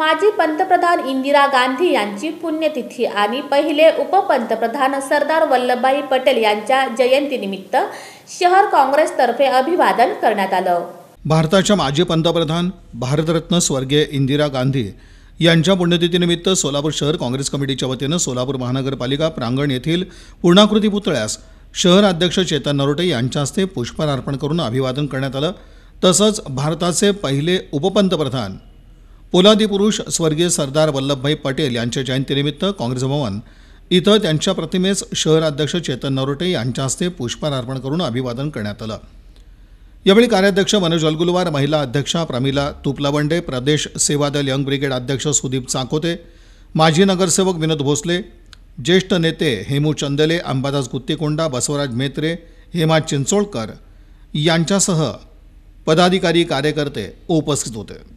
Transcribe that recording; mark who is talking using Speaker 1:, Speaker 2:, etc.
Speaker 1: माजी पंतप्रधान इंदिरा गांधी यांची पुण्यतिथी आणि पहिले उपपंतप्रधान सरदार वल्लभभाई पटेल यांच्या जयंतीनिमित्त शहर काँग्रेसतर्फे अभिवादन करण्यात आलं
Speaker 2: भारताच्या माजी पंतप्रधान भारतरत्न स्वर्गीय इंदिरा गांधी यांच्या पुण्यतिथीनिमित्त सोलापूर शहर काँग्रेस कमिटीच्या वतीनं सोलापूर महानगरपालिका प्रांगण येथील पूर्णाकृती पुतळ्यास शहर अध्यक्ष चेतन नरोटे यांच्या हस्ते पुष्पहार अर्पण करून अभिवादन करण्यात आलं तसंच भारताचे पहिले उपपंतप्रधान पोलादी पुरुष स्वर्गीय सरदार वल्लभभाई पटेल यांच्या जयंतीनिमित्त काँग्रेस भवन इथं त्यांच्या प्रतिमेस शहराध्यक्ष चेतन नरोटे यांच्या हस्ते पुष्पहार अर्पण करून अभिवादन करण्यात आलं यावेळी कार्याध्यक्ष मनोज अलगुलवार महिला अध्यक्षा प्रमिला तुपलावंडे प्रदेश सेवा दल यंग ब्रिगेड अध्यक्ष सुदीप चाकोते माजी नगरसेवक विनोद भोसले ज्येष्ठ नेते हेमू चंदले अंबादास गुत्तीकोंडा बसवराज मेत्रे हेमा चिंचोळकर यांच्यासह पदाधिकारी कार्यकर्ते उपस्थित होते